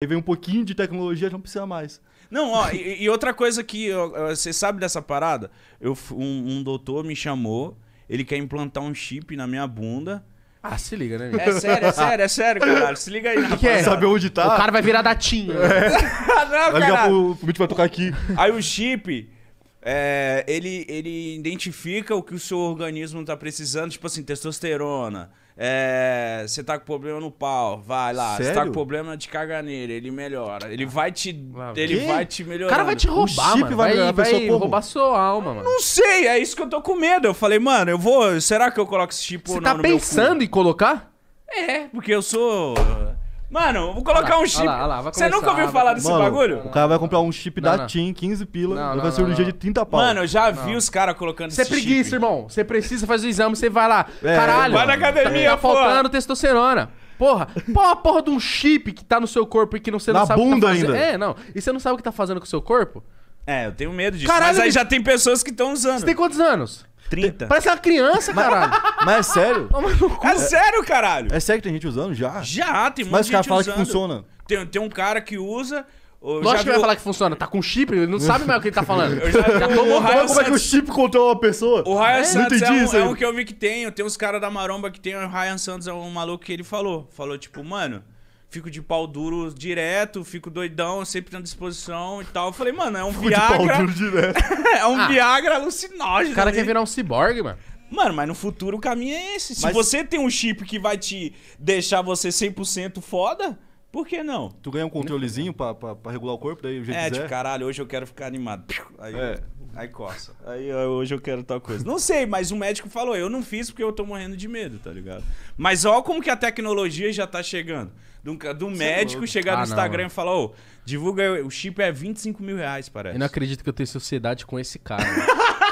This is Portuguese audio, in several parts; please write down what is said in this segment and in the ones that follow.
Aí vem um pouquinho de tecnologia, não precisa mais. Não, ó, e, e, outra coisa que você sabe dessa parada? Eu, um, um, doutor me chamou, ele quer implantar um chip na minha bunda. Ah, se liga, né? É amigo? É sério, é sério, é sério, caralho. Se liga aí. Que é? Saber onde tá? O cara vai virar datinho. É. não, vai ligar pro, pro vai tocar aqui. Aí o chip, é, ele, ele identifica o que o seu organismo tá precisando, tipo assim, testosterona é, você tá com problema no pau, vai lá. Sério? Você tá com problema de caganeira, ele melhora. Ele vai te. Ah, ele que? vai te melhorar. O cara vai te roubar, mano. Vai, vai, vai roubar sua alma, mano. Não sei, é isso que eu tô com medo. Eu falei, mano, eu vou. Será que eu coloco esse chip você Você tá pensando em colocar? É, porque eu sou. Mano, vou colocar um chip. Olha lá, olha lá, Você nunca ouviu falar desse Mano, bagulho? o cara vai comprar um chip Não, da não. TIM, 15 pila, Não, vai ser fazer dia cirurgia de 30 pau. Mano, eu já vi os caras colocando Você é chip. preguiça, irmão. Você é precisa fazer o exame, você vai lá. É, Caralho. Vai na academia, tá faltando testosterona. Porra, pô, a porra de um chip que tá no seu corpo e que não- você não Na sabe o que tá bunda tá fazendo. ainda. É, não. E você não sabe o que tá fazendo com o seu corpo? É, eu tenho medo disso. Caralho, mas aí já tem pessoas que estão usando. Você tem quantos anos? 30. Parece uma criança, caralho. Mas é sério? É sério, caralho. É sério que tem gente usando já? Já, tem muita gente Mas o cara fala que funciona. Tem, tem um cara que usa... eu já Lógico que vai falar que funciona. Tá com chip, ele não sabe mais o que ele tá falando. Eu já vi o Como é que o chip controla uma pessoa? O Ryan Santos é, um, é um que eu vi que tem. Tem uns caras da Maromba que tem. O Ryan Santos é um maluco que ele falou. Falou, tipo, mano, fico de pau duro direto, fico doidão, sempre na disposição e tal. Eu falei, mano, é um fico Viagra. De pau duro direto. é um ah, Viagra alucinógeno. O cara ali. quer né? virar um ciborgue, mano. Mano, mas no futuro o caminho é esse. Mas... Se você tem um chip que vai te deixar você 100% foda, por que não? Tu ganha um controlezinho pra, pra, pra regular o corpo, daí o jeito É, tipo, quiser. tipo, caralho, hoje eu quero ficar animado. Aí, é. aí coça. Aí ah, hoje eu quero tal coisa. Não sei, mas o médico falou, eu não fiz porque eu tô morrendo de medo, tá ligado? Mas olha como que a tecnologia já tá chegando. Do, do é médico é chegar no ah, Instagram não. e falar, ô, oh, divulga, o chip é 25 mil reais, parece. Eu não acredito que eu tenho sociedade com esse cara.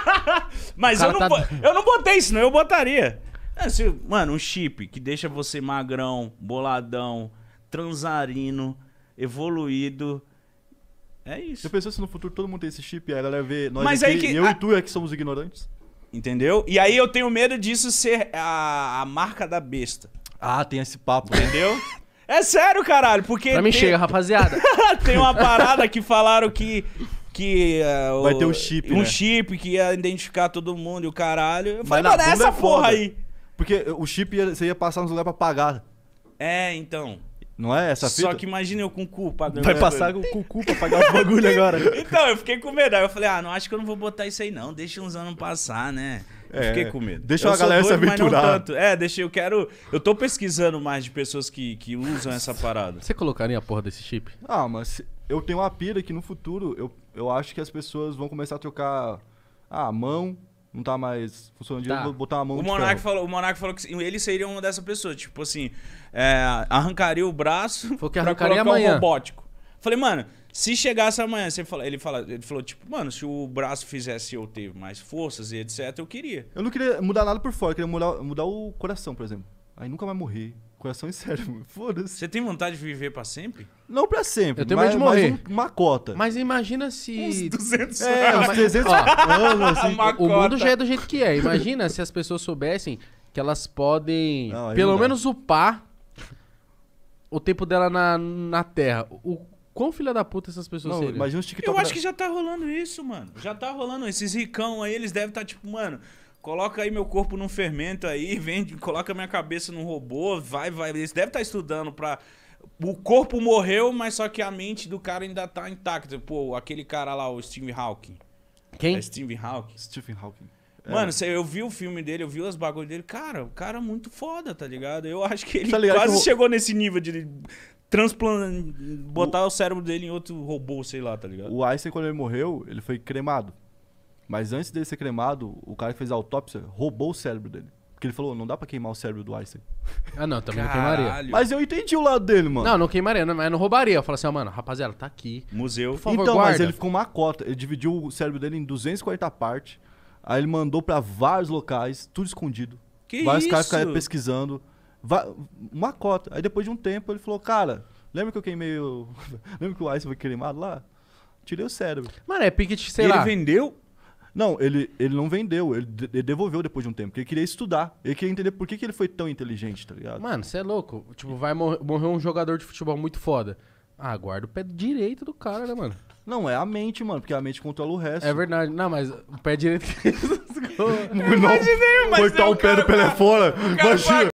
mas cara eu, não, tá... eu não botei, senão eu botaria. É, mano, um chip que deixa você magrão, boladão transarino, evoluído. É isso. Eu pensei se no futuro todo mundo tem esse chip, aí a vê nós Mas aqui, aí que... eu a... e tu é que somos ignorantes. Entendeu? E aí eu tenho medo disso ser a, a marca da besta. Ah, tem esse papo. Entendeu? é sério, caralho, porque... Pra mim tem... chega, rapaziada. tem uma parada que falaram que que. Uh, Vai ter um chip. Um né? chip que ia identificar todo mundo e o caralho. Eu falei, mano, é é essa é porra aí. Porque o chip ia, você ia passar nos lugares pra pagar. É, então. Não é essa fita? Só que imagina eu com o cu pagando. Vai é passar com o cu pra pagar o bagulho agora. então, eu fiquei com medo. Aí eu falei, ah, não acho que eu não vou botar isso aí não. Deixa uns anos passar, né? Eu é, fiquei com medo. Deixa eu a galera doido, se aventurar. É, deixa eu quero. Eu tô pesquisando mais de pessoas que, que usam essa parada. Você colocaria a porra desse chip? Ah, mas eu tenho uma pira que no futuro eu, eu acho que as pessoas vão começar a trocar ah, a mão não tá mais funcionando direito, tá. botar a mão o de Monark falou O Monark falou que ele seria uma dessa pessoa. Tipo assim, é, arrancaria o braço Foi que pra colocar amanhã. um robótico. Falei, mano, se chegasse amanhã, você fala, ele, fala, ele falou, tipo, mano, se o braço fizesse eu ter mais forças e etc, eu queria. Eu não queria mudar nada por fora, eu queria mudar, mudar o coração, por exemplo. Aí nunca vai morrer coração e cérebro. Foda-se. Você tem vontade de viver pra sempre? Não pra sempre. Eu tenho medo mas, de morrer. mas um- uma cota. Mas imagina se. 200 é, é, uns 300 anos, assim. Uma O mundo já é do jeito que é. Imagina se as pessoas soubessem que elas podem, Não, pelo não menos, upar o tempo dela na, na Terra. O quão filha da puta essas pessoas seriam? imagina Eu acho da- que já tá rolando isso, mano. Já tá rolando. Esses ricão aí, eles devem estar tá, tipo, mano, Coloca aí meu corpo num fermento aí, vende, coloca minha cabeça num robô, vai, vai. Eles devem estar tá estudando pra. O corpo morreu, mas só que a mente do cara ainda tá intacta. Pô, aquele cara lá, o Steve Hawking. Quem? É Steve Hawking. Steve Hawking. É. Mano, é. eu vi o filme dele, eu vi os bagulhos dele. Cara, o cara é muito foda, tá ligado? Eu acho que ele tá quase que chegou nesse nível de transplantar, botar o... o... cérebro dele em outro robô, sei lá, tá ligado? O Einstein, quando ele morreu, ele foi cremado. Mas antes dele ser cremado, o cara que fez a autópsia roubou o cérebro dele. Porque ele falou, não dá pra queimar o cérebro do Einstein. Ah, não, também não queimaria. Mas eu entendi o lado dele, mano. Não, não queimaria, não, mas não roubaria. Eu falei assim, ó, oh, mano, rapaziada, tá aqui. Museu. Por favor, então, guarda. mas ele ficou uma cota. Ele dividiu o cérebro dele em 240 partes. Aí ele mandou pra vários locais, tudo escondido. Que vários isso? caras ficaram pesquisando. Uma cota. Aí depois de um tempo ele falou, cara, lembra que eu queimei o... lembra que o Einstein foi queimado lá? Tirei o cérebro. Mano, é pique, sei e lá... ele vendeu não, ele, ele não vendeu, ele, ele devolveu depois de um tempo, porque ele queria estudar. Ele queria entender por que, que ele foi tão inteligente, tá ligado? Mano, você é louco. Tipo, vai morrer, morrer um jogador de futebol muito foda. Ah, guarda o pé direito do cara, né, mano? Não, é a mente, mano, porque a mente controla o resto. É verdade. Não, mas o pé direito Imaginei, mas cortar é o, pé do pra... fora. Imagina.